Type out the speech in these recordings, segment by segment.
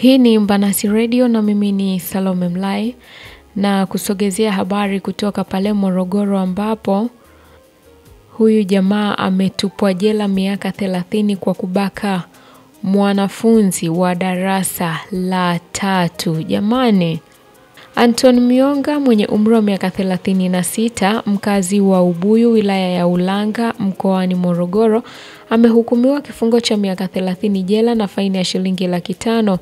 Hii ni Mbanasi Radio na mimi ni Salome Mlai na kusogezea habari kutoka pale Morogoro ambapo huyu jamaa ametupwa jela miaka thelathini kwa kubaka mwanafunzi wa darasa la tatu. Jamani, Anton Mionga mwenye umri wa miaka 36 mkazi wa Ubuyu wilaya ya Ulanga mkoani Morogoro amehukumiwa kifungo cha miaka 30 jela na faini ya shilingi laki tano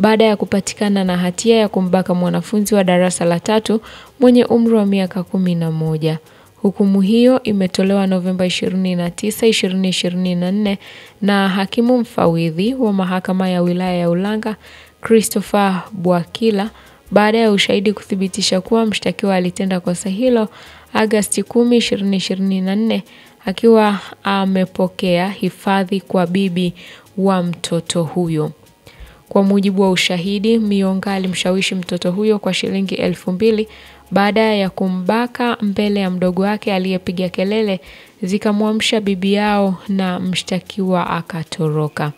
baada ya kupatikana na hatia ya kumbaka mwanafunzi wa darasa la tatu mwenye umri wa miaka kumi na moja. Hukumu hiyo imetolewa Novemba 29, 2024 na hakimu mfawidhi wa mahakama ya wilaya ya Ulanga Christopher Bwakila baada ya ushahidi kuthibitisha kuwa mshtakiwa alitenda kosa hilo Agasti 10, 2024 akiwa amepokea hifadhi kwa bibi wa mtoto huyo. Kwa mujibu wa ushahidi, Miyonga alimshawishi mtoto huyo kwa shilingi elfu mbili baada ya kumbaka mbele ya mdogo wake aliyepiga kelele, zikamwamsha bibi yao na mshtakiwa akatoroka.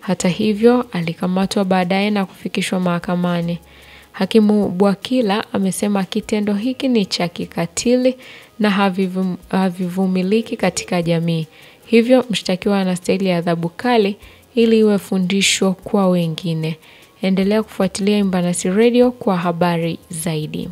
Hata hivyo, alikamatwa baadaye na kufikishwa mahakamani. Hakimu Bwakila amesema kitendo hiki ni cha kikatili na havivumiliki katika jamii. Hivyo mshtakiwa anastahili adhabu kali ili iwe fundisho kwa wengine. Endelea kufuatilia Imbanasi Radio kwa habari zaidi.